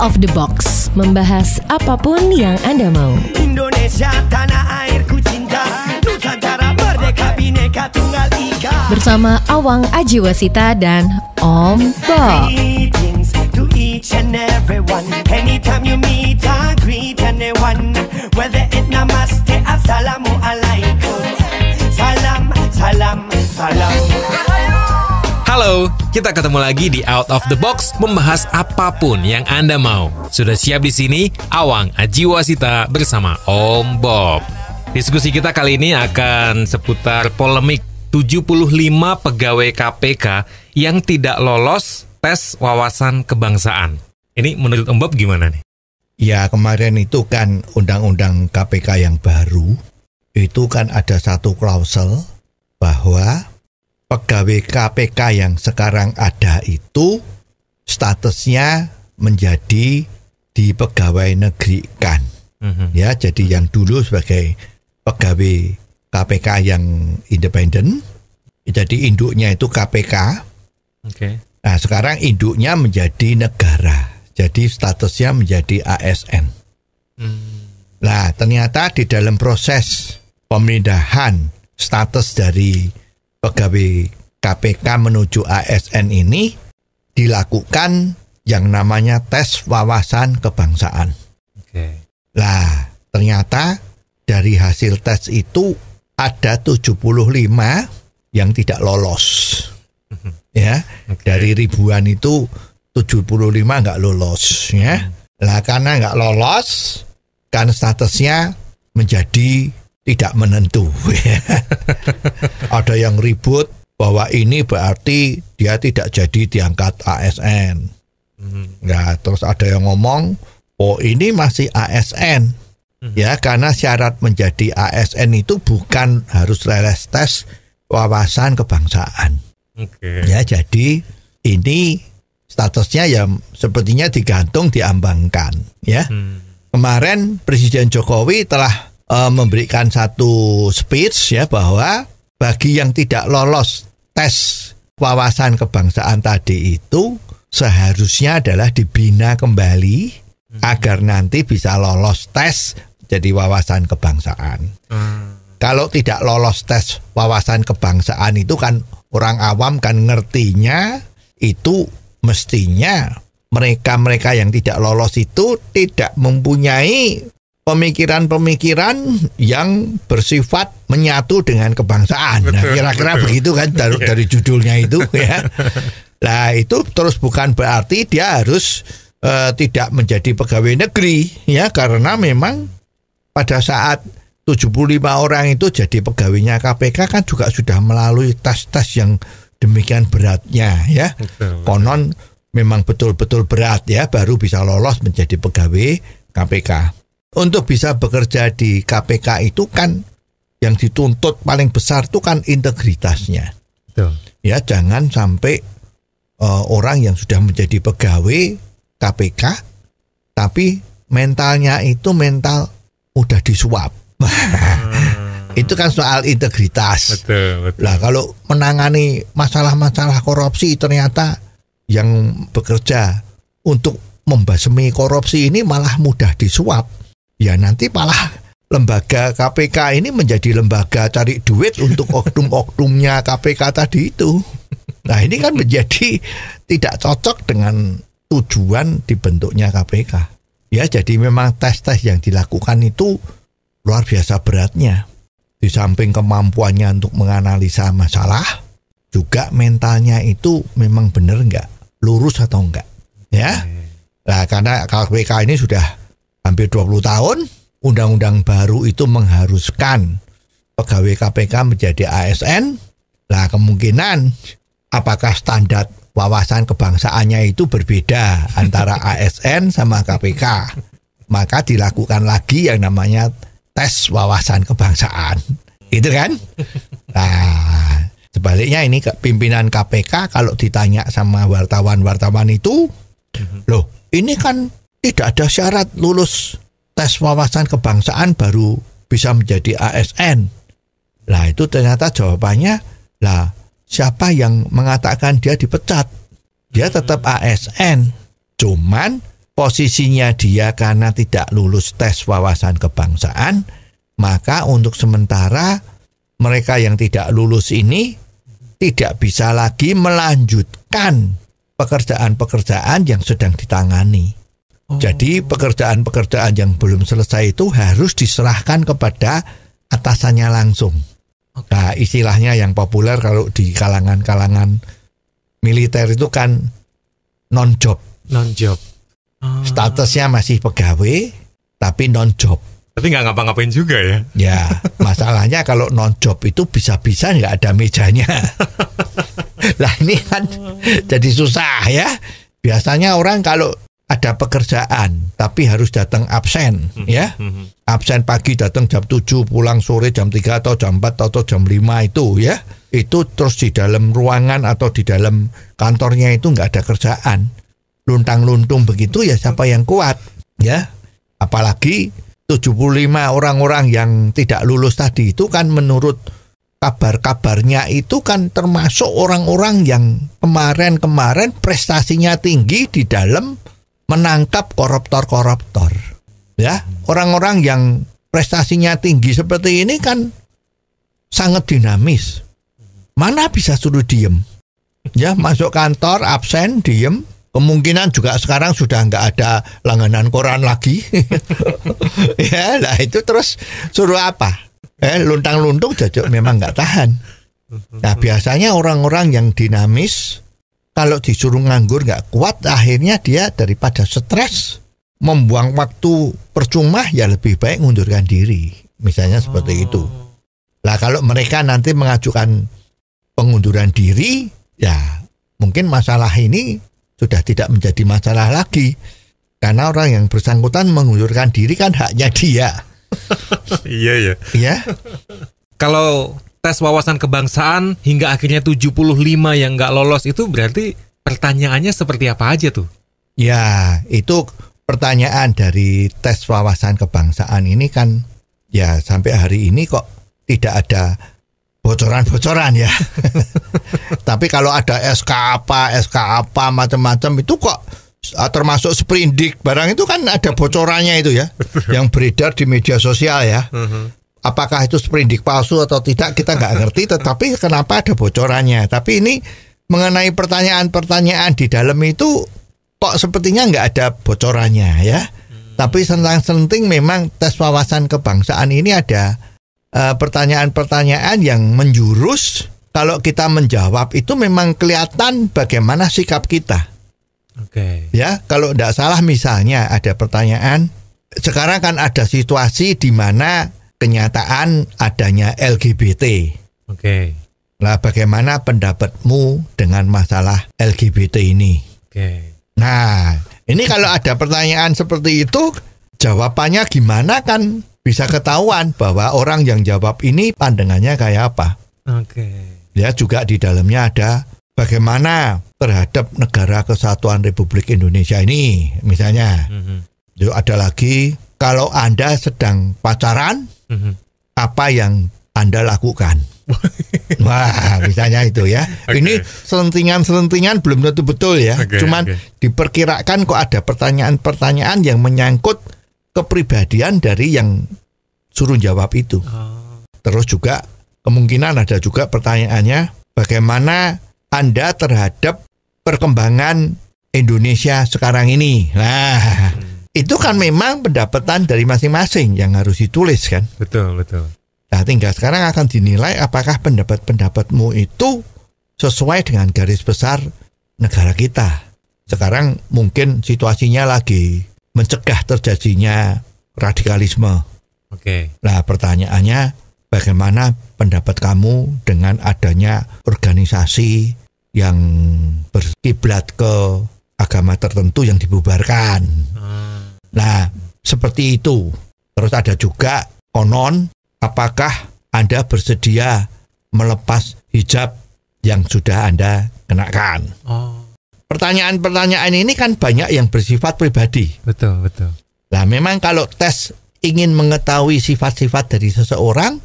of the Box, membahas apapun yang Anda mau. Indonesia tanah airku cinta, Nusantara merdeka bineka tunggal ika. Bersama Awang Ajiwasita dan Om Bob. Salam, salam, salam. Halo, kita ketemu lagi di Out of the Box membahas apapun yang Anda mau. Sudah siap di sini? Awang Ajiwasita bersama Om Bob. Diskusi kita kali ini akan seputar polemik 75 pegawai KPK yang tidak lolos tes wawasan kebangsaan. Ini menurut Om Bob gimana nih? Ya kemarin itu kan undang-undang KPK yang baru itu kan ada satu klausel bahwa pegawai KPK yang sekarang ada itu statusnya menjadi di pegawai negeri kan mm-hmm. ya jadi yang dulu sebagai pegawai KPK yang independen jadi induknya itu KPK okay. nah sekarang induknya menjadi negara jadi statusnya menjadi ASN mm. nah ternyata di dalam proses pemindahan status dari pegawai KPK menuju ASN ini dilakukan yang namanya tes wawasan kebangsaan. Oke. Lah, ternyata dari hasil tes itu ada 75 yang tidak lolos. ya, okay. dari ribuan itu 75 nggak lolos ya. Hmm. Lah karena nggak lolos kan statusnya menjadi tidak menentu. Ada yang ribut bahwa ini berarti dia tidak jadi diangkat ASN. mm Ya, terus ada yang ngomong, oh ini masih ASN. Hmm. Ya, karena syarat menjadi ASN itu bukan harus leles tes wawasan kebangsaan. Okay. Ya, jadi ini statusnya ya sepertinya digantung diambangkan, ya. Mm. Kemarin Presiden Jokowi telah uh, memberikan satu speech ya bahwa bagi yang tidak lolos tes wawasan kebangsaan tadi itu seharusnya adalah dibina kembali hmm. agar nanti bisa lolos tes jadi wawasan kebangsaan. Hmm. Kalau tidak lolos tes wawasan kebangsaan itu kan orang awam kan ngertinya itu mestinya mereka-mereka yang tidak lolos itu tidak mempunyai pemikiran-pemikiran yang bersifat menyatu dengan kebangsaan. nah, kira-kira betul. begitu kan dari, yeah. dari judulnya itu ya. Nah, itu terus bukan berarti dia harus uh, tidak menjadi pegawai negeri ya karena memang pada saat 75 orang itu jadi pegawainya KPK kan juga sudah melalui tas-tas yang demikian beratnya ya. Betul, betul. Konon memang betul-betul berat ya baru bisa lolos menjadi pegawai KPK. Untuk bisa bekerja di KPK itu kan yang dituntut paling besar itu kan integritasnya. Betul. Ya jangan sampai uh, orang yang sudah menjadi pegawai KPK tapi mentalnya itu mental udah disuap. Hmm. itu kan soal integritas. Betul, betul. Nah, kalau menangani masalah-masalah korupsi ternyata yang bekerja untuk membasmi korupsi ini malah mudah disuap ya nanti malah lembaga KPK ini menjadi lembaga cari duit untuk oknum-oknumnya KPK tadi itu. Nah ini kan menjadi tidak cocok dengan tujuan dibentuknya KPK. Ya jadi memang tes-tes yang dilakukan itu luar biasa beratnya. Di samping kemampuannya untuk menganalisa masalah, juga mentalnya itu memang benar nggak, lurus atau enggak. Ya, nah karena KPK ini sudah hampir 20 tahun undang-undang baru itu mengharuskan pegawai KPK menjadi ASN. Lah kemungkinan apakah standar wawasan kebangsaannya itu berbeda antara ASN sama KPK. Maka dilakukan lagi yang namanya tes wawasan kebangsaan. Gitu kan? Nah, sebaliknya ini pimpinan KPK kalau ditanya sama wartawan-wartawan itu, mhm. loh, ini kan tidak ada syarat lulus tes wawasan kebangsaan baru bisa menjadi ASN. Lah itu ternyata jawabannya lah siapa yang mengatakan dia dipecat? Dia tetap ASN. Cuman posisinya dia karena tidak lulus tes wawasan kebangsaan, maka untuk sementara mereka yang tidak lulus ini tidak bisa lagi melanjutkan pekerjaan-pekerjaan yang sedang ditangani. Oh. Jadi pekerjaan-pekerjaan yang belum selesai itu harus diserahkan kepada atasannya langsung. Okay. Nah, istilahnya yang populer kalau di kalangan-kalangan militer itu kan non job. Non job. Ah. Statusnya masih pegawai tapi non job. Tapi nggak ngapa-ngapain juga ya? Ya, masalahnya kalau non job itu bisa-bisa nggak ada mejanya. lah ini kan oh. jadi susah ya. Biasanya orang kalau ada pekerjaan tapi harus datang absen hmm. ya hmm. absen pagi datang jam 7 pulang sore jam 3 atau jam 4 atau jam 5 itu ya itu terus di dalam ruangan atau di dalam kantornya itu nggak ada kerjaan luntang luntung begitu ya siapa yang kuat ya apalagi 75 orang-orang yang tidak lulus tadi itu kan menurut kabar-kabarnya itu kan termasuk orang-orang yang kemarin-kemarin prestasinya tinggi di dalam menangkap koruptor-koruptor. Ya, orang-orang yang prestasinya tinggi seperti ini kan sangat dinamis. Mana bisa suruh diem? Ya, masuk kantor, absen, diem. Kemungkinan juga sekarang sudah nggak ada langganan koran lagi. ya, lah itu terus suruh apa? Eh, luntang-luntung jajuk memang nggak tahan. Nah, biasanya orang-orang yang dinamis, kalau disuruh nganggur nggak kuat akhirnya dia daripada stres membuang waktu percuma ya lebih baik mengundurkan diri misalnya seperti oh. itu lah kalau mereka nanti mengajukan pengunduran diri ya mungkin masalah ini sudah tidak menjadi masalah lagi karena orang yang bersangkutan mengundurkan diri kan haknya dia iya iya. ya kalau tes wawasan kebangsaan hingga akhirnya 75 yang nggak lolos itu berarti pertanyaannya seperti apa aja tuh? Ya, itu pertanyaan dari tes wawasan kebangsaan ini kan ya sampai hari ini kok tidak ada bocoran-bocoran ya. Tapi kalau ada SK apa, SK apa macam-macam itu kok eh, termasuk sprindik barang itu kan ada bocorannya itu ya yang beredar di media sosial ya. Mm-hmm apakah itu sprindik palsu atau tidak kita nggak ngerti tetapi kenapa ada bocorannya tapi ini mengenai pertanyaan-pertanyaan di dalam itu kok sepertinya nggak ada bocorannya ya hmm. tapi tentang senting memang tes wawasan kebangsaan ini ada pertanyaan pertanyaan-pertanyaan yang menjurus kalau kita menjawab itu memang kelihatan bagaimana sikap kita oke okay. ya kalau tidak salah misalnya ada pertanyaan sekarang kan ada situasi di mana kenyataan adanya LGBT. Oke. Okay. Nah, bagaimana pendapatmu dengan masalah LGBT ini? Oke. Okay. Nah, ini kalau ada pertanyaan seperti itu, jawabannya gimana kan bisa ketahuan bahwa orang yang jawab ini pandangannya kayak apa. Oke. Okay. Ya juga di dalamnya ada bagaimana terhadap negara kesatuan Republik Indonesia ini misalnya. Mm -hmm. ada lagi kalau Anda sedang pacaran hmm apa yang Anda lakukan. Wah, misalnya itu ya. Okay. Ini selentingan-selentingan belum tentu betul ya. Okay, Cuman okay. diperkirakan kok ada pertanyaan-pertanyaan yang menyangkut kepribadian dari yang suruh jawab itu. Oh. Terus juga kemungkinan ada juga pertanyaannya bagaimana Anda terhadap perkembangan Indonesia sekarang ini. Nah, hmm itu kan memang pendapatan dari masing-masing yang harus ditulis kan. Betul, betul. Nah, tinggal sekarang akan dinilai apakah pendapat-pendapatmu itu sesuai dengan garis besar negara kita. Sekarang mungkin situasinya lagi mencegah terjadinya radikalisme. Oke. Okay. Nah, pertanyaannya bagaimana pendapat kamu dengan adanya organisasi yang berkiblat ke agama tertentu yang dibubarkan? Hmm Nah, seperti itu. Terus ada juga konon apakah Anda bersedia melepas hijab yang sudah Anda kenakan? pertanyaan oh. Pertanyaan-pertanyaan ini kan banyak yang bersifat pribadi. Betul, betul. Nah, memang kalau tes ingin mengetahui sifat-sifat dari seseorang,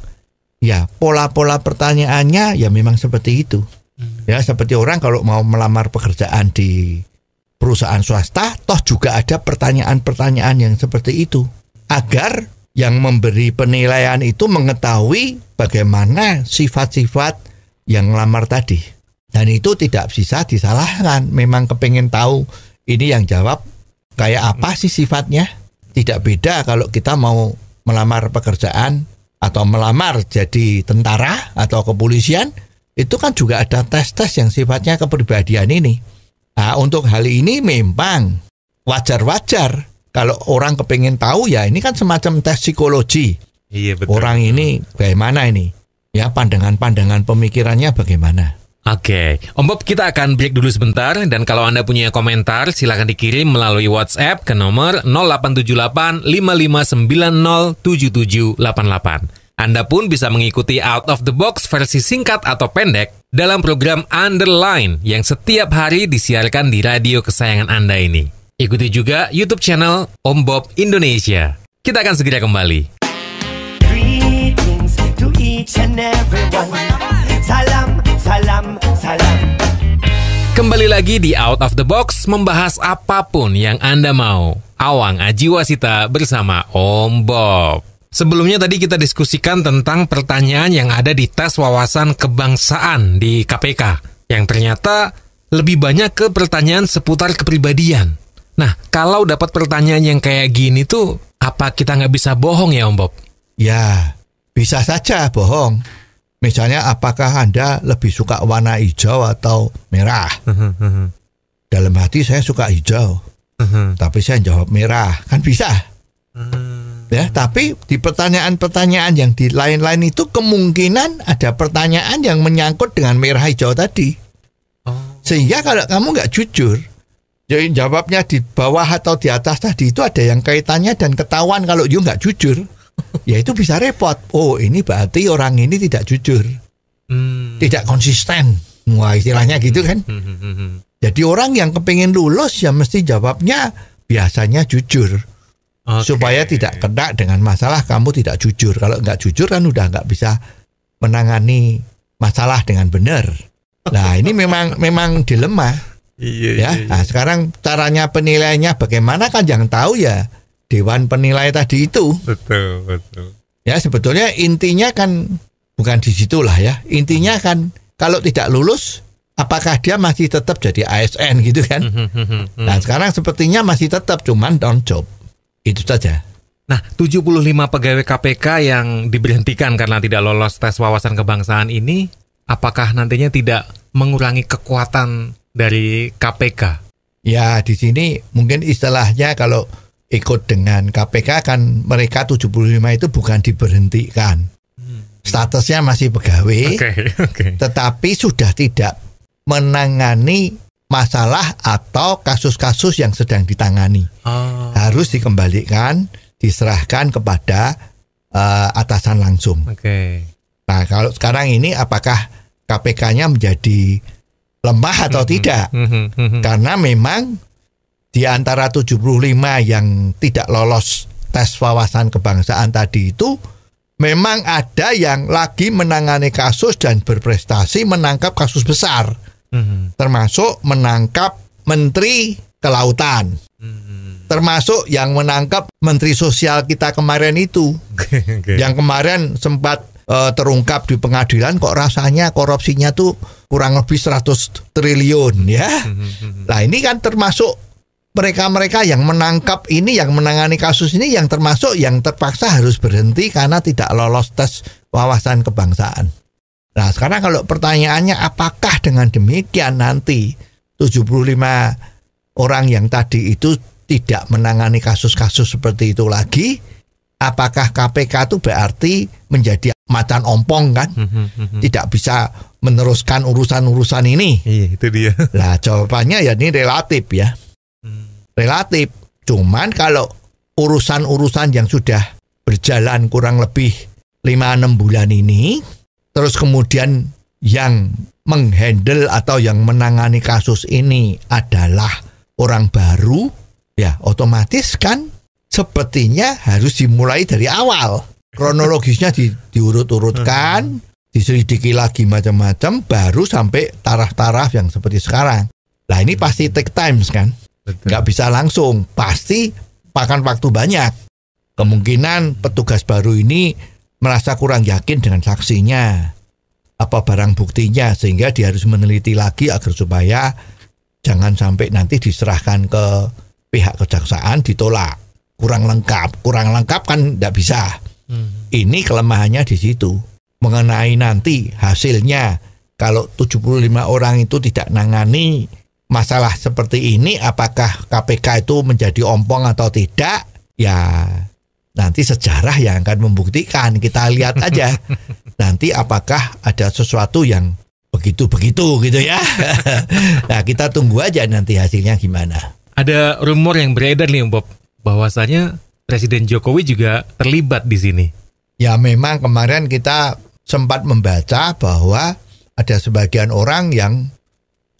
ya pola-pola pertanyaannya ya memang seperti itu. Hmm. Ya, seperti orang kalau mau melamar pekerjaan di perusahaan swasta, toh juga ada pertanyaan-pertanyaan yang seperti itu agar yang memberi penilaian itu mengetahui bagaimana sifat-sifat yang lamar tadi. Dan itu tidak bisa disalahkan. Memang kepengen tahu ini yang jawab kayak apa sih sifatnya. Tidak beda kalau kita mau melamar pekerjaan atau melamar jadi tentara atau kepolisian. Itu kan juga ada tes-tes yang sifatnya kepribadian ini. Nah, untuk hal ini memang wajar-wajar kalau orang kepingin tahu ya ini kan semacam tes psikologi. Iya betul. Orang ini bagaimana ini? Ya pandangan-pandangan pemikirannya bagaimana? Oke, okay. Om Bob kita akan break dulu sebentar dan kalau Anda punya komentar silahkan dikirim melalui WhatsApp ke nomor 0878 55907788. Anda pun bisa mengikuti Out of the Box versi singkat atau pendek dalam program Underline yang setiap hari disiarkan di radio kesayangan Anda ini. Ikuti juga YouTube channel Om Bob Indonesia. Kita akan segera kembali. Salam, salam, salam. Kembali lagi di Out of the Box membahas apapun yang Anda mau. Awang Ajiwasita bersama Om Bob. Sebelumnya tadi kita diskusikan tentang pertanyaan yang ada di tes wawasan kebangsaan di KPK yang ternyata lebih banyak ke pertanyaan seputar kepribadian. Nah, kalau dapat pertanyaan yang kayak gini tuh, apa kita nggak bisa bohong ya Om Bob? Ya, bisa saja bohong. Misalnya apakah Anda lebih suka warna hijau atau merah? Dalam hati saya suka hijau, mhm. tapi saya jawab merah, kan bisa. Mhm ya tapi di pertanyaan-pertanyaan yang di lain-lain itu kemungkinan ada pertanyaan yang menyangkut dengan merah hijau tadi oh. sehingga kalau kamu nggak jujur jadi ya jawabnya di bawah atau di atas tadi itu ada yang kaitannya dan ketahuan kalau you nggak jujur ya itu bisa repot oh ini berarti orang ini tidak jujur hmm. tidak konsisten wah istilahnya gitu kan hmm, hmm, hmm, jadi orang yang kepingin lulus ya mesti jawabnya biasanya jujur okay. supaya tidak kena dengan masalah kamu tidak jujur. Kalau nggak jujur kan udah nggak bisa menangani masalah dengan benar. Nah ini memang memang dilema. Iya, ya. Iya, iya. Nah sekarang caranya penilainya bagaimana kan jangan tahu ya dewan penilai tadi itu. Betul betul. Ya sebetulnya intinya kan bukan di situlah ya. Intinya kan kalau tidak lulus apakah dia masih tetap jadi ASN gitu kan? Hmm, hmm, hmm, nah sekarang sepertinya masih tetap cuman down job. Itu saja. Nah, 75 pegawai KPK yang diberhentikan karena tidak lolos tes wawasan kebangsaan ini, apakah nantinya tidak mengurangi kekuatan dari KPK? Ya, di sini mungkin istilahnya kalau ikut dengan KPK kan mereka 75 itu bukan diberhentikan. Hmm. Statusnya masih pegawai, okay, okay. tetapi sudah tidak menangani masalah atau kasus-kasus yang sedang ditangani oh. harus dikembalikan diserahkan kepada uh, atasan langsung. Oke. Okay. Nah kalau sekarang ini apakah KPK-nya menjadi lemah atau -hmm. tidak? Mm -hmm. Karena memang di antara 75 yang tidak lolos tes wawasan kebangsaan tadi itu memang ada yang lagi menangani kasus dan berprestasi menangkap kasus besar. Mm-hmm. termasuk menangkap menteri kelautan, mm-hmm. termasuk yang menangkap menteri sosial kita kemarin itu, okay, okay. yang kemarin sempat uh, terungkap di pengadilan kok rasanya korupsinya tuh kurang lebih 100 triliun ya. Mm-hmm. Nah, ini kan termasuk mereka-mereka yang menangkap ini, yang menangani kasus ini, yang termasuk yang terpaksa harus berhenti karena tidak lolos tes wawasan kebangsaan. Nah, sekarang kalau pertanyaannya apakah dengan demikian nanti 75 orang yang tadi itu tidak menangani kasus-kasus seperti itu lagi, apakah KPK itu berarti menjadi macan ompong kan? Hmm, hmm, hmm, tidak bisa meneruskan urusan-urusan ini. Iya, itu dia. Lah, jawabannya ya ini relatif ya. Relatif. Cuman kalau urusan-urusan yang sudah berjalan kurang lebih 5-6 bulan ini terus kemudian yang menghandle atau yang menangani kasus ini adalah orang baru, ya otomatis kan sepertinya harus dimulai dari awal. Kronologisnya di, diurut-urutkan, hmm. diselidiki lagi macam-macam, baru sampai taraf-taraf yang seperti sekarang. Nah ini pasti take times kan, nggak bisa langsung, pasti makan waktu banyak. Kemungkinan petugas baru ini merasa kurang yakin dengan saksinya apa barang buktinya sehingga dia harus meneliti lagi agar supaya jangan sampai nanti diserahkan ke pihak kejaksaan ditolak kurang lengkap kurang lengkap kan tidak bisa hmm. ini kelemahannya di situ mengenai nanti hasilnya kalau 75 orang itu tidak nangani masalah seperti ini apakah KPK itu menjadi ompong atau tidak ya nanti sejarah yang akan membuktikan. Kita lihat aja nanti apakah ada sesuatu yang begitu-begitu gitu ya. nah, kita tunggu aja nanti hasilnya gimana. Ada rumor yang beredar nih Bob, bahwasanya Presiden Jokowi juga terlibat di sini. Ya memang kemarin kita sempat membaca bahwa ada sebagian orang yang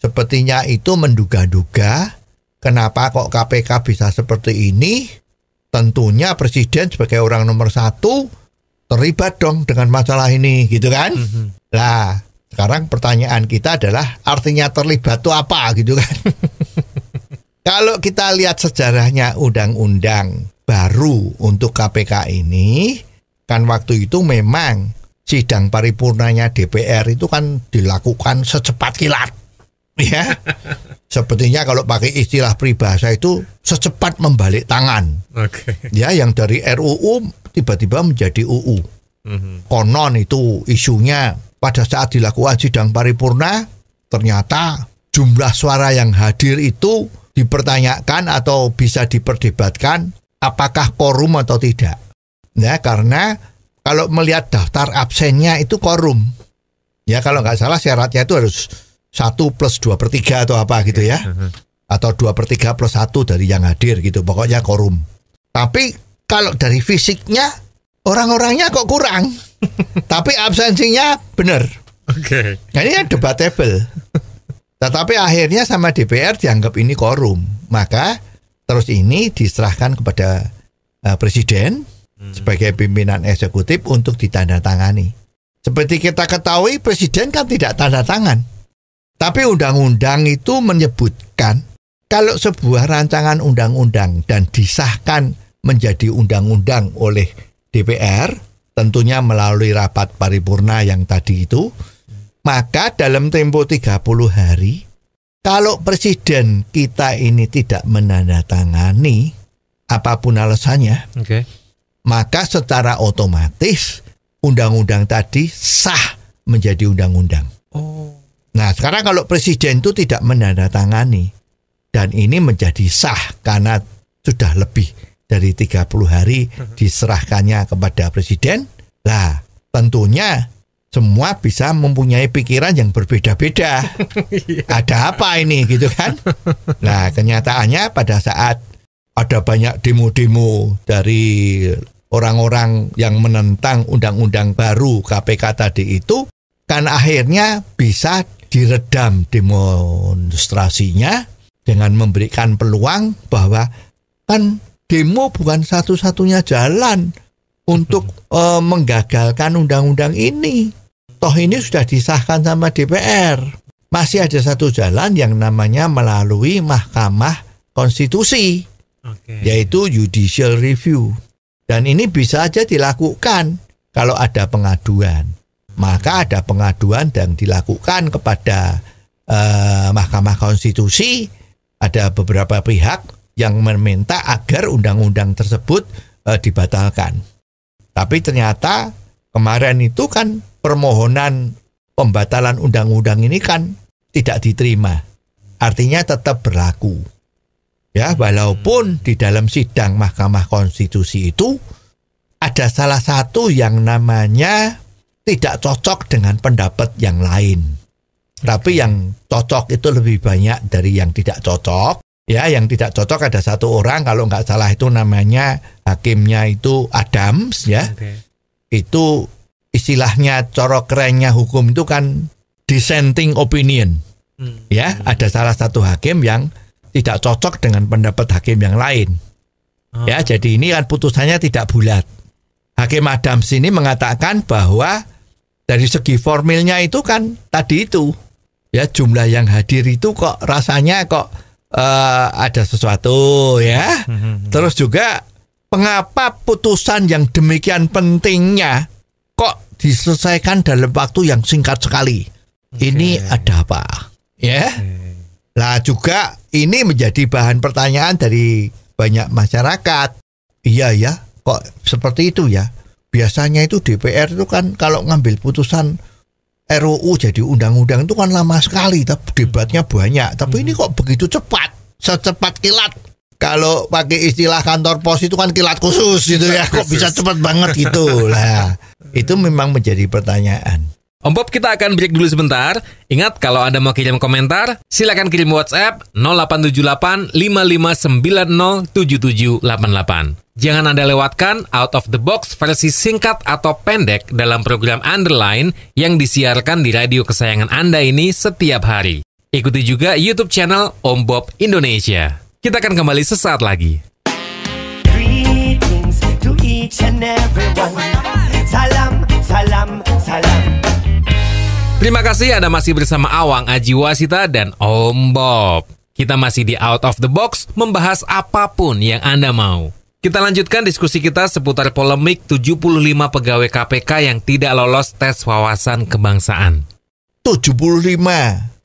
sepertinya itu menduga-duga kenapa kok KPK bisa seperti ini tentunya presiden sebagai orang nomor satu terlibat dong dengan masalah ini gitu kan mhm. lah mm-hmm. Nah, sekarang pertanyaan kita adalah artinya terlibat itu apa gitu kan kalau kita lihat sejarahnya undang-undang baru untuk KPK ini kan waktu itu memang sidang paripurnanya DPR itu kan dilakukan secepat kilat ya. Sepertinya kalau pakai istilah pribahasa itu secepat membalik tangan. Okay. Ya, yang dari RUU tiba-tiba menjadi UU. Mm-hmm. Konon itu isunya pada saat dilakukan sidang paripurna ternyata jumlah suara yang hadir itu dipertanyakan atau bisa diperdebatkan apakah korum atau tidak. Ya, karena kalau melihat daftar absennya itu korum. Ya, kalau nggak salah syaratnya itu harus satu plus dua per tiga atau apa gitu ya atau dua per tiga plus satu dari yang hadir gitu pokoknya korum tapi kalau dari fisiknya orang-orangnya kok kurang tapi absensinya benar oke okay. nah, ini kan debatable tetapi akhirnya sama DPR dianggap ini korum maka terus ini diserahkan kepada uh, presiden hmm. sebagai pimpinan eksekutif untuk ditandatangani seperti kita ketahui presiden kan tidak tanda tangan tapi undang-undang itu menyebutkan kalau sebuah rancangan undang-undang dan disahkan menjadi undang-undang oleh DPR, tentunya melalui rapat paripurna yang tadi itu, maka dalam tempo 30 hari, kalau presiden kita ini tidak menandatangani apapun alasannya, okay. maka secara otomatis undang-undang tadi sah menjadi undang-undang. Oh. Nah, sekarang kalau presiden itu tidak menandatangani dan ini menjadi sah karena sudah lebih dari 30 hari mhm. diserahkannya kepada presiden. Lah, tentunya semua bisa mempunyai pikiran yang berbeda-beda. Iya. ada apa ini gitu kan? Nah, kenyataannya pada saat ada banyak demo-demo dari orang-orang yang menentang undang-undang baru KPK tadi itu kan akhirnya bisa diredam demonstrasinya dengan memberikan peluang bahwa kan demo bukan satu-satunya jalan untuk e, menggagalkan undang-undang ini. Toh ini sudah disahkan sama DPR. Masih ada satu jalan yang namanya melalui Mahkamah Konstitusi, okay. yaitu judicial review. Dan ini bisa aja dilakukan kalau ada pengaduan maka ada pengaduan dan dilakukan kepada eh, Mahkamah Konstitusi ada beberapa pihak yang meminta agar undang-undang tersebut eh, dibatalkan. Tapi ternyata kemarin itu kan permohonan pembatalan undang-undang ini kan tidak diterima. Artinya tetap berlaku. Ya, walaupun hmm. di dalam sidang Mahkamah Konstitusi itu ada salah satu yang namanya tidak cocok dengan pendapat yang lain. Tapi yang cocok itu lebih banyak dari yang tidak cocok. Ya, yang tidak cocok ada satu orang kalau nggak salah itu namanya hakimnya itu Adams ya. Okay. Itu istilahnya corok kerennya hukum itu kan dissenting opinion. Hmm. Ya, hmm. ada salah satu hakim yang tidak cocok dengan pendapat hakim yang lain. Ya, oh. Ya, jadi ini kan putusannya tidak bulat. Hakim Adams ini mengatakan bahwa dari segi formilnya itu kan tadi itu ya jumlah yang hadir itu kok rasanya kok uh, ada sesuatu ya. Hmm, hmm, hmm, Terus juga mengapa putusan yang demikian pentingnya kok diselesaikan dalam waktu yang singkat sekali? Okay. Ini ada apa? Ya. lah Okay. juga ini menjadi bahan pertanyaan dari banyak masyarakat. Iya ya, kok seperti itu ya? biasanya itu DPR itu kan kalau ngambil putusan RUU jadi undang-undang itu kan lama sekali, tapi hmm. debatnya banyak. Tapi hmm. ini kok begitu cepat, secepat kilat. Kalau pakai istilah kantor pos itu kan kilat khusus gitu ya, kok bisa cepat banget gitu lah. Itu memang menjadi pertanyaan. Om Bob, kita akan break dulu sebentar. Ingat, kalau Anda mau kirim komentar, silakan kirim WhatsApp 0878 5590 Jangan Anda lewatkan Out of the Box versi singkat atau pendek dalam program Underline yang disiarkan di radio kesayangan Anda ini setiap hari. Ikuti juga YouTube channel Om Bob Indonesia. Kita akan kembali sesaat lagi. Greetings to each and everyone. Terima kasih Anda masih bersama Awang Aji Wasita dan Om Bob. Kita masih di Out of the Box membahas apapun yang Anda mau. Kita lanjutkan diskusi kita seputar polemik 75 pegawai KPK yang tidak lolos tes wawasan kebangsaan. 75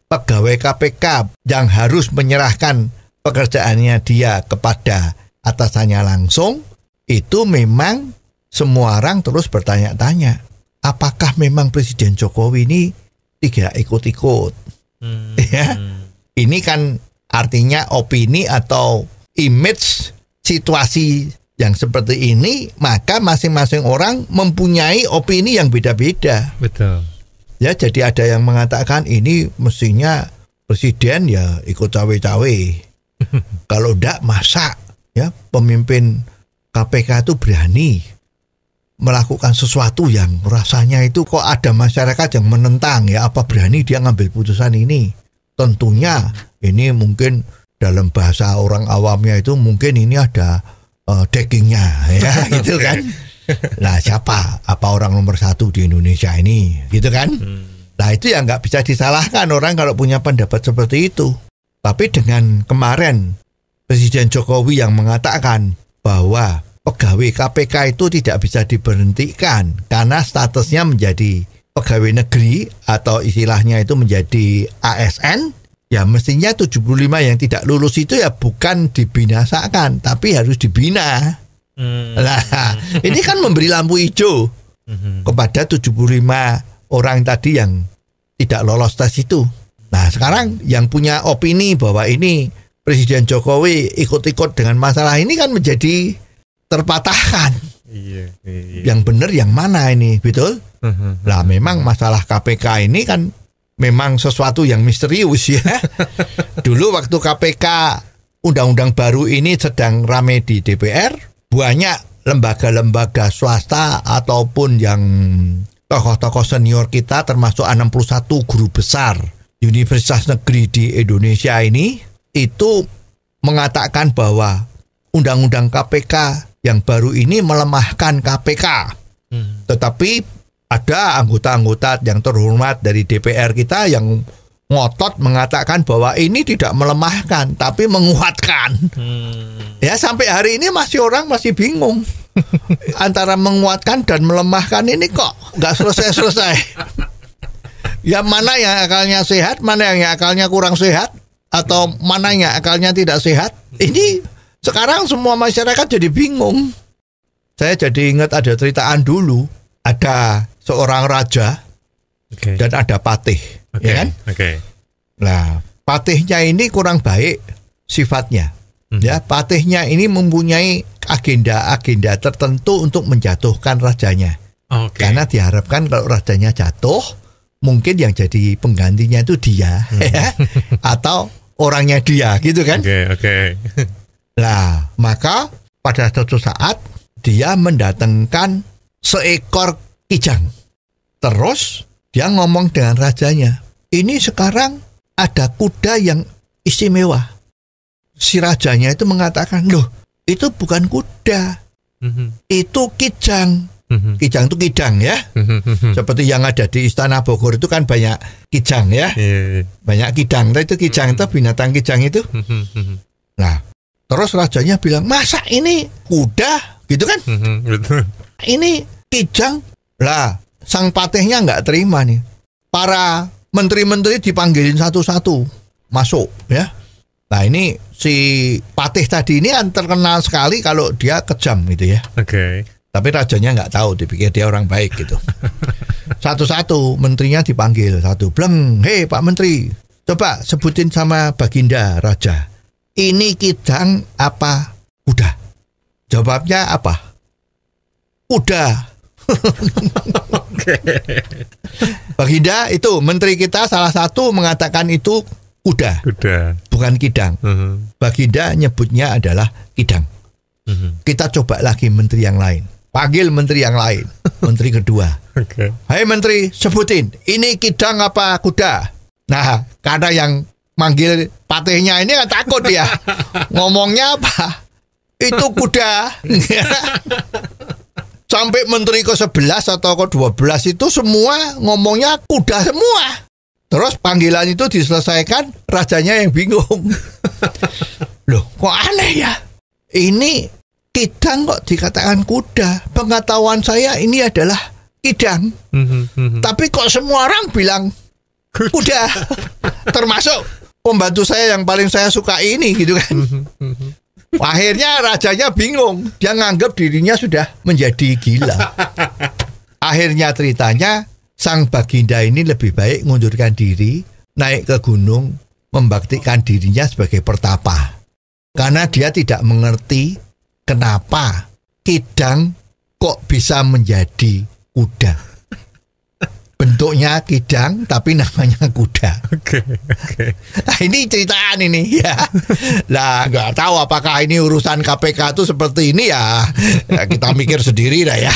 pegawai KPK yang harus menyerahkan pekerjaannya dia kepada atasannya langsung, itu memang semua orang terus bertanya-tanya. Apakah memang Presiden Jokowi ini tidak ikut-ikut. Hmm. Ya. Ini kan artinya opini atau image situasi yang seperti ini, maka masing-masing orang mempunyai opini yang beda-beda. Betul. Ya, jadi ada yang mengatakan ini mestinya presiden ya ikut cawe-cawe. Kalau tidak masa ya pemimpin KPK itu berani melakukan sesuatu yang rasanya itu kok ada masyarakat yang menentang ya apa berani dia ngambil putusan ini tentunya ini mungkin dalam bahasa orang awamnya itu mungkin ini ada uh, eh, deckingnya ya gitu kan nah siapa apa orang nomor satu di Indonesia ini gitu kan nah itu ya nggak bisa disalahkan orang kalau punya pendapat seperti itu tapi dengan kemarin Presiden Jokowi yang mengatakan bahwa pegawai KPK itu tidak bisa diberhentikan karena statusnya menjadi pegawai negeri atau istilahnya itu menjadi ASN ya mestinya 75 yang tidak lulus itu ya bukan dibinasakan tapi harus dibina hmm. ini kan memberi lampu hijau hmm. kepada 75 orang tadi yang tidak lolos tes itu nah sekarang yang punya opini bahwa ini Presiden Jokowi ikut-ikut dengan masalah ini kan menjadi terpatahkan. Iya, iya. Yang benar yang mana ini, betul? Mhm, mhm. Lah memang masalah KPK ini kan memang sesuatu yang misterius ya. Dulu waktu KPK undang-undang baru ini sedang ramai di DPR, banyak lembaga-lembaga swasta ataupun yang tokoh-tokoh senior kita termasuk 61 guru besar Universitas Negeri di Indonesia ini itu mengatakan bahwa undang-undang KPK yang baru ini melemahkan KPK. Hmm. Tetapi ada anggota-anggota yang terhormat dari DPR kita yang ngotot mengatakan bahwa ini tidak melemahkan tapi menguatkan. Hmm. Ya sampai hari ini masih orang masih bingung antara menguatkan dan melemahkan ini kok nggak selesai-selesai. ya mana yang akalnya sehat, mana yang akalnya kurang sehat atau mana yang akalnya tidak sehat. Ini sekarang semua masyarakat jadi bingung. Saya jadi ingat ada ceritaan dulu, ada seorang raja okay. dan ada patih, okay. ya kan? Oke. Okay. Nah, patihnya ini kurang baik sifatnya. Hmm. Ya, patihnya ini mempunyai agenda-agenda tertentu untuk menjatuhkan rajanya. Okay. Karena diharapkan kalau rajanya jatuh, mungkin yang jadi penggantinya itu dia hmm. ya, atau orangnya dia gitu kan. Oke, okay, oke. Okay. Nah, maka pada suatu saat dia mendatangkan seekor kijang. Terus dia ngomong dengan rajanya, ini sekarang ada kuda yang istimewa. Si rajanya itu mengatakan, loh itu bukan kuda, mm-hmm. itu kijang. Mhm. Kijang itu kijang ya. Mhm. Seperti yang ada di Istana Bogor itu kan banyak kijang ya. Iya, iya. Banyak kidang. Itu kijang itu binatang kijang itu. Mhm, nah, Terus rajanya bilang, masa ini kuda gitu kan? Mhm, ini kijang lah. Sang patihnya nggak terima nih. Para menteri-menteri dipanggilin satu-satu masuk ya. Nah ini si patih tadi ini kan terkenal sekali kalau dia kejam gitu ya. Oke. Okay. Tapi rajanya nggak tahu, dipikir dia orang baik gitu. Satu-satu menterinya dipanggil satu, bleng, hei Pak Menteri, coba sebutin sama baginda raja ini kidang apa kuda? Jawabnya apa? Kuda. Baginda itu menteri kita salah satu mengatakan itu kuda. Kuda. Bukan kidang. Uh-huh. Mm-hmm. Baginda nyebutnya adalah kidang. Uh-huh. Kita coba lagi menteri yang lain. Panggil menteri yang lain. menteri kedua. Okay. Hai hey, menteri, sebutin ini kidang apa kuda? Nah, karena yang manggil patihnya ini kan takut ya, Ngomongnya apa? Itu kuda. Sampai menteri ke-11 atau ke-12 itu semua ngomongnya kuda semua. Terus panggilan itu diselesaikan, rajanya yang bingung. Loh, kok aneh ya? Ini kidang kok dikatakan kuda. Pengetahuan saya ini adalah kidang. Mhm, mhm. Tapi kok semua orang bilang kuda termasuk pembantu saya yang paling saya suka ini gitu kan akhirnya rajanya bingung dia nganggap dirinya sudah menjadi gila akhirnya ceritanya sang baginda ini lebih baik mengundurkan diri naik ke gunung membaktikan dirinya sebagai pertapa karena dia tidak mengerti kenapa kidang kok bisa menjadi kuda bentuknya kidang tapi namanya kuda. Oke. Okay, okay. Nah ini ceritaan ini ya. Lah nggak tahu apakah ini urusan KPK itu seperti ini ya. ya kita mikir sendiri lah ya.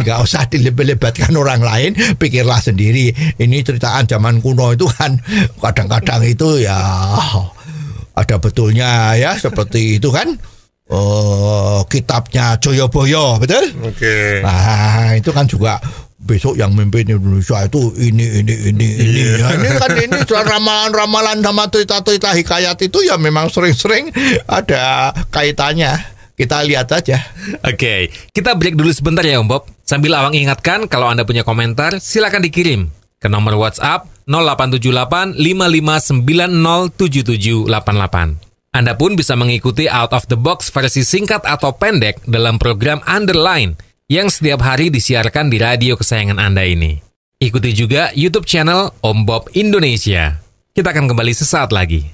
Nggak usah dilibat orang lain. Pikirlah sendiri. Ini ceritaan zaman kuno itu kan kadang-kadang itu ya ada betulnya ya seperti itu kan. Oh, kitabnya Joyoboyo, betul? Oke. Okay. Nah, itu kan juga besok yang memimpin Indonesia itu ini ini ini iya. ini ya, ini kan ini ramalan-ramalan sama cerita-cerita hikayat itu ya memang sering-sering ada kaitannya kita lihat aja. Oke, okay. kita break dulu sebentar ya Om Bob. Sambil Awang ingatkan kalau Anda punya komentar silakan dikirim ke nomor WhatsApp 0878 5590 Anda pun bisa mengikuti out of the box versi singkat atau pendek dalam program Underline yang setiap hari disiarkan di radio kesayangan Anda ini. Ikuti juga YouTube channel Om Bob Indonesia. Kita akan kembali sesaat lagi.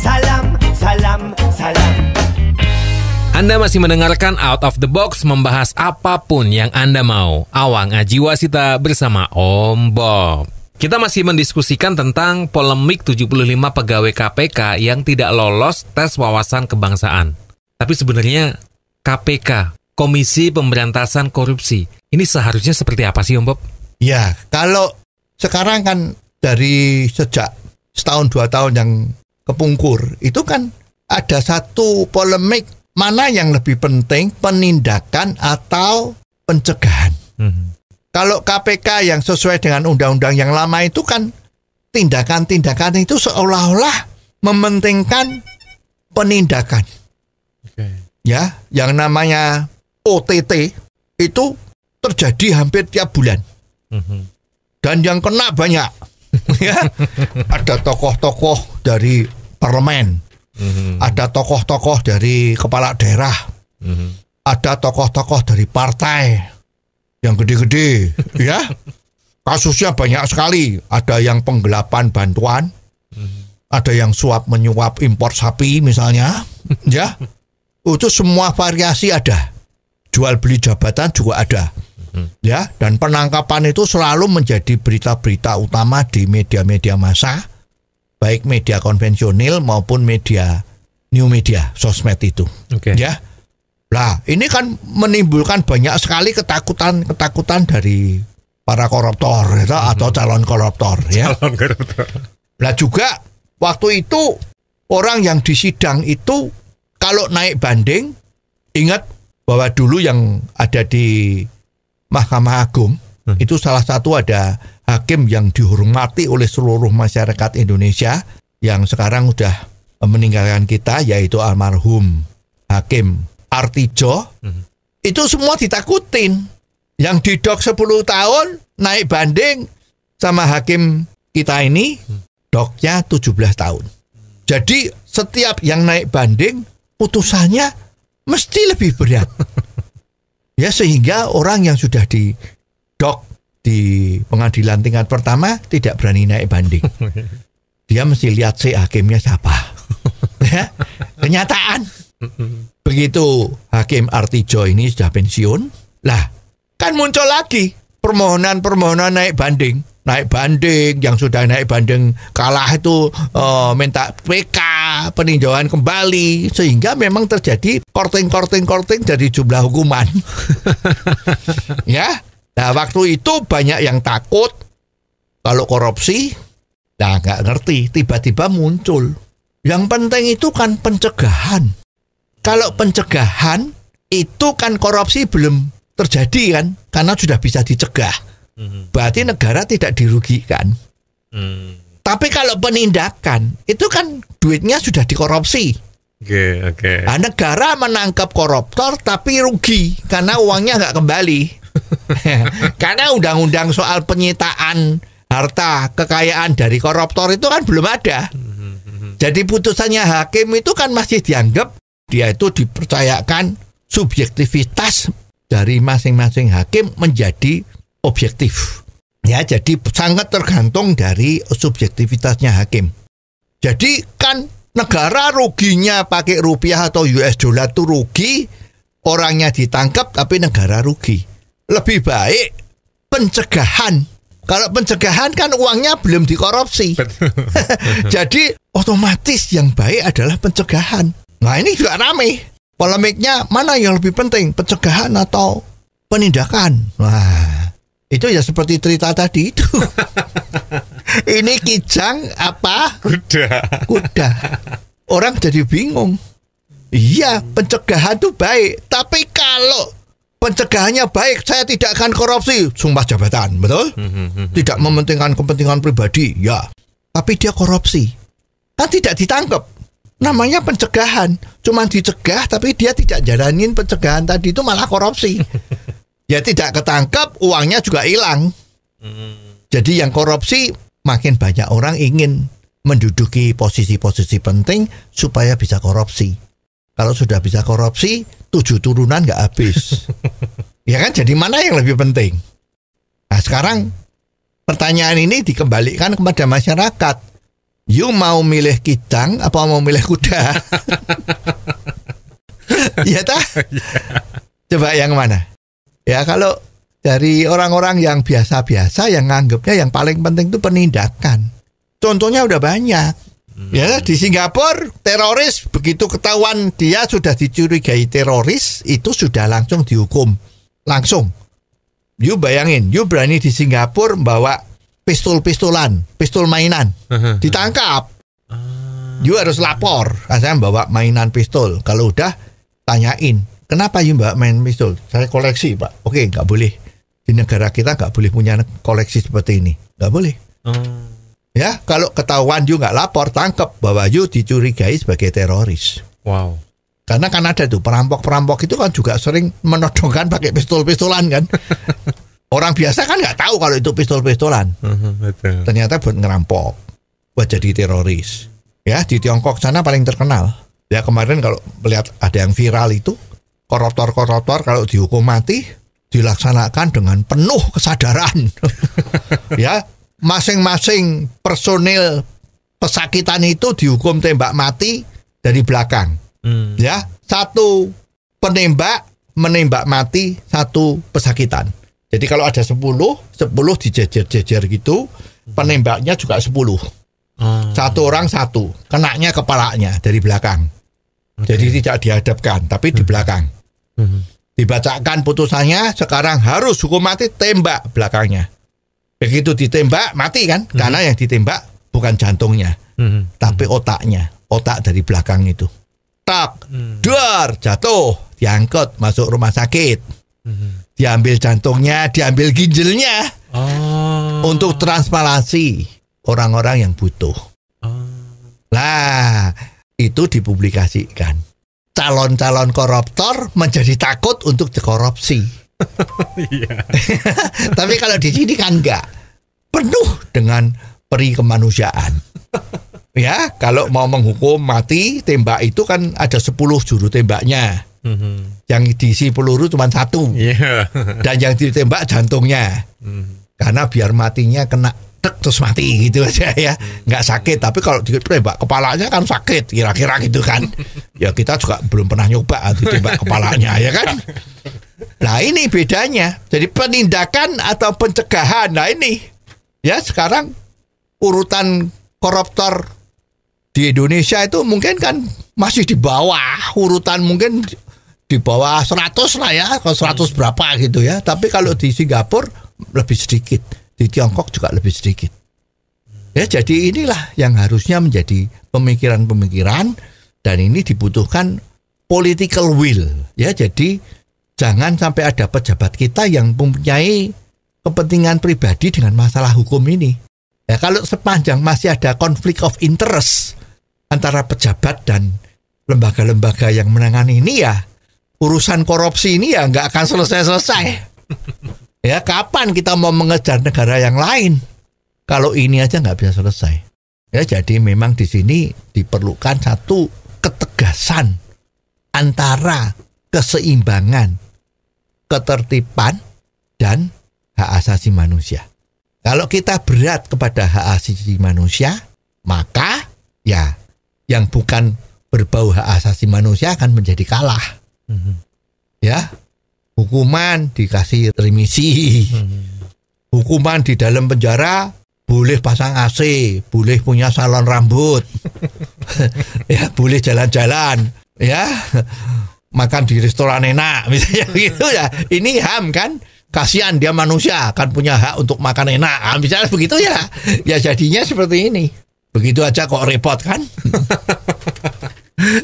Salam, salam, salam. Anda masih mendengarkan Out of the Box membahas apapun yang Anda mau. Awang Ajiwasita bersama Om Bob. Kita masih mendiskusikan tentang polemik 75 pegawai KPK yang tidak lolos tes wawasan kebangsaan. Tapi sebenarnya KPK, Komisi Pemberantasan Korupsi, ini seharusnya seperti apa sih Om Bob? Ya, kalau sekarang kan dari sejak setahun dua tahun yang kepungkur, itu kan ada satu polemik mana yang lebih penting penindakan atau pencegahan. Mm -hmm. Kalau KPK yang sesuai dengan undang-undang yang lama itu kan tindakan-tindakan itu seolah-olah mementingkan penindakan. Okay. Ya, yang namanya OTT itu terjadi hampir tiap bulan. Mhm. Dan yang kena banyak. ya. Ada tokoh-tokoh dari parlemen. Mhm. Ada tokoh-tokoh dari kepala daerah. Mhm. Ada tokoh-tokoh dari partai yang gede-gede ya kasusnya banyak sekali ada yang penggelapan bantuan mhm. ada yang suap menyuap impor sapi misalnya ya itu semua variasi ada jual beli jabatan juga ada mhm. ya dan penangkapan itu selalu menjadi berita-berita utama di media-media massa baik media konvensional maupun media new media sosmed itu okay. ya lah, ini kan menimbulkan banyak sekali ketakutan-ketakutan dari para koruptor gitu, hmm. atau mhm. calon koruptor ya. Calon koruptor. Lah juga waktu itu orang yang disidang itu kalau naik banding ingat bahwa dulu yang ada di Mahkamah Agung hmm. itu salah satu ada hakim yang dihormati oleh seluruh masyarakat Indonesia yang sekarang sudah meninggalkan kita yaitu almarhum Hakim Artijo, hmm. itu semua ditakutin. Yang didok 10 tahun, naik banding sama hakim kita ini, doknya 17 tahun. Jadi setiap yang naik banding, putusannya mesti lebih berat. ya sehingga orang yang sudah di dok di pengadilan tingkat pertama tidak berani naik banding. Dia mesti lihat si hakimnya siapa. ya, kenyataan. Begitu Hakim Artijo ini sudah pensiun, lah kan muncul lagi permohonan-permohonan naik banding. Naik banding, yang sudah naik banding kalah itu uh, minta PK, peninjauan kembali. Sehingga memang terjadi korting-korting-korting dari jumlah hukuman. ya, nah waktu itu banyak yang takut kalau korupsi, nah nggak ngerti, tiba-tiba muncul. Yang penting itu kan pencegahan. Kalau pencegahan itu kan korupsi belum terjadi kan karena sudah bisa dicegah. Mhm. Berarti negara tidak dirugikan. hmm. Tapi kalau penindakan itu kan duitnya sudah dikorupsi. Okay, okay. Nah, negara menangkap koruptor tapi rugi karena uangnya nggak kembali. karena undang-undang soal penyitaan harta kekayaan dari koruptor itu kan belum ada. Mhm, mhm. Jadi putusannya hakim itu kan masih dianggap dia itu dipercayakan subjektivitas dari masing-masing hakim menjadi objektif. Ya, jadi sangat tergantung dari subjektivitasnya hakim. Jadi kan negara ruginya pakai rupiah atau US dollar itu rugi, orangnya ditangkap tapi negara rugi. Lebih baik pencegahan. Kalau pencegahan kan uangnya belum dikorupsi. Jadi otomatis yang baik adalah pencegahan. Nah ini juga rame. Polemiknya mana yang lebih penting, pencegahan atau penindakan? Nah, itu ya seperti cerita tadi itu. ini kijang apa? Kuda. Kuda. Orang jadi bingung. Iya, pencegahan itu baik, tapi kalau pencegahannya baik, saya tidak akan korupsi, sumpah jabatan, betul? Mm-hmm. Tidak mementingkan kepentingan pribadi, ya. Tapi dia korupsi, kan tidak ditangkap namanya pencegahan cuman dicegah tapi dia tidak jalanin pencegahan tadi itu malah korupsi ya tidak ketangkap uangnya juga hilang hmm. jadi yang korupsi makin banyak orang ingin menduduki posisi-posisi penting supaya bisa korupsi kalau sudah bisa korupsi tujuh turunan nggak habis ya kan jadi mana yang lebih penting nah sekarang pertanyaan ini dikembalikan kepada masyarakat you mau milih kidang apa mau milih kuda? Iya tah? Iya. Coba yang mana? Ya kalau dari orang-orang yang biasa-biasa yang nganggapnya yang paling penting itu penindakan. Contohnya udah banyak. Hmm. Ya, di Singapura teroris begitu ketahuan dia sudah dicurigai teroris itu sudah langsung dihukum. Langsung. You bayangin, you berani di Singapura bawa pistol-pistolan, pistol mainan. Ditangkap. Ah. You harus lapor. Ah, saya bawa mainan pistol. Kalau udah tanyain, kenapa you mbak main pistol? Saya koleksi pak. Oke, nggak boleh. Di negara kita nggak boleh punya koleksi seperti ini. Nggak boleh. Hmm. Ya, kalau ketahuan you nggak lapor, tangkap, bahwa you dicurigai sebagai teroris. Wow. Karena kan ada tuh perampok-perampok itu kan juga sering menodongkan pakai pistol-pistolan kan. Orang biasa kan nggak tahu kalau itu pistol-pistolan. Mhm, Ternyata buat ngerampok, buat jadi teroris. Ya di Tiongkok sana paling terkenal. Ya kemarin kalau melihat ada yang viral itu koruptor-koruptor kalau dihukum mati dilaksanakan dengan penuh kesadaran. ya masing-masing personil pesakitan itu dihukum tembak mati dari belakang. Hmm. Ya satu penembak menembak mati satu pesakitan jadi kalau ada 10, 10 dijejer-jejer gitu, hmm. penembaknya juga 10. Hmm. Ah. Satu orang satu, kenaknya kepalanya dari belakang. Okay. Jadi tidak dihadapkan, tapi hmm. di belakang. Hmm. Dibacakan putusannya, sekarang harus hukum mati tembak belakangnya. Begitu ditembak mati kan, hmm. karena yang ditembak bukan jantungnya, hmm. tapi hmm. otaknya, otak dari belakang itu. Tak, hmm. duar, jatuh, diangkut masuk rumah sakit. Hmm diambil jantungnya, diambil ginjalnya. Oh. Untuk transplantasi orang-orang yang butuh. Oh. Nah, itu dipublikasikan. Calon-calon koruptor menjadi takut untuk dikorupsi. Iya. Tapi kalau di sini kan enggak. Penuh dengan peri kemanusiaan. ya, kalau mau menghukum mati, tembak itu kan ada 10 juru tembaknya hmm Yang diisi peluru cuma satu. Yeah. Dan yang ditembak jantungnya. Mm-hmm. Karena biar matinya kena tek terus mati gitu aja ya. Mm-hmm. Nggak sakit, tapi kalau ditembak kepalanya kan sakit kira-kira gitu kan. ya kita juga belum pernah nyoba ditembak kepalanya ya kan. Nah ini bedanya. Jadi penindakan atau pencegahan. Nah ini ya sekarang urutan koruptor di Indonesia itu mungkin kan masih di bawah urutan mungkin di bawah 100 lah ya, kalau 100 hmm. berapa gitu ya. Tapi kalau di Singapura lebih sedikit, di Tiongkok juga lebih sedikit. Hmm. Ya, jadi inilah yang harusnya menjadi pemikiran-pemikiran dan ini dibutuhkan political will. Ya, jadi jangan sampai ada pejabat kita yang mempunyai kepentingan pribadi dengan masalah hukum ini. Ya, kalau sepanjang masih ada konflik of interest antara pejabat dan lembaga-lembaga yang menangani ini ya, urusan korupsi ini ya nggak akan selesai-selesai. ya kapan kita mau mengejar negara yang lain kalau ini aja nggak bisa selesai. Ya jadi memang di sini diperlukan satu ketegasan antara keseimbangan, ketertiban dan hak asasi manusia. Kalau kita berat kepada hak asasi manusia, maka ya yang bukan berbau hak asasi manusia akan menjadi kalah ya hukuman dikasih remisi hukuman di dalam penjara boleh pasang AC boleh punya salon rambut ya boleh jalan-jalan ya makan di restoran enak misalnya gitu ya ini ham kan kasihan dia manusia kan punya hak untuk makan enak ah, misalnya begitu ya ya jadinya seperti ini begitu aja kok repot kan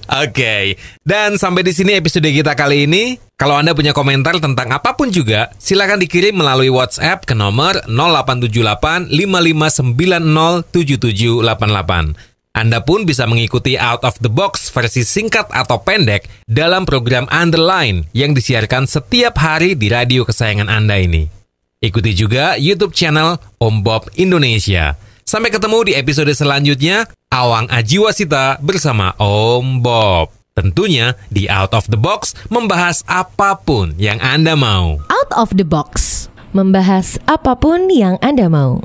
okay. dan sampai di sini episode kita kali ini. Kalau Anda punya komentar tentang apapun juga, silakan dikirim melalui WhatsApp ke nomor 0878 55907788. Anda pun bisa mengikuti Out of the Box versi singkat atau pendek dalam program Underline yang disiarkan setiap hari di radio kesayangan Anda ini. Ikuti juga YouTube channel Om Bob Indonesia. Sampai ketemu di episode selanjutnya. Awang Ajiwasita bersama Om Bob. Tentunya di Out of the Box membahas apapun yang Anda mau. Out of the Box membahas apapun yang Anda mau.